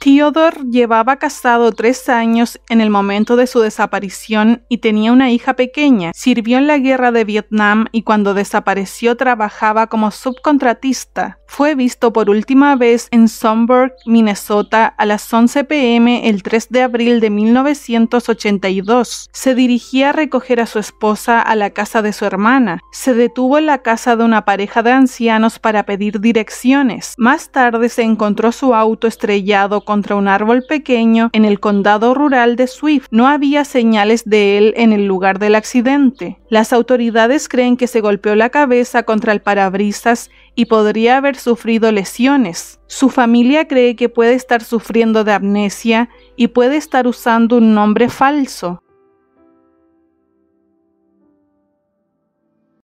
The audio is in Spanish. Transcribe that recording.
Theodore llevaba casado tres años en el momento de su desaparición y tenía una hija pequeña. Sirvió en la guerra de Vietnam y cuando desapareció trabajaba como subcontratista fue visto por última vez en Sunburg, Minnesota, a las 11 pm el 3 de abril de 1982. Se dirigía a recoger a su esposa a la casa de su hermana. Se detuvo en la casa de una pareja de ancianos para pedir direcciones. Más tarde se encontró su auto estrellado contra un árbol pequeño en el condado rural de Swift. No había señales de él en el lugar del accidente. Las autoridades creen que se golpeó la cabeza contra el parabrisas y podría haber sufrido lesiones. Su familia cree que puede estar sufriendo de amnesia y puede estar usando un nombre falso.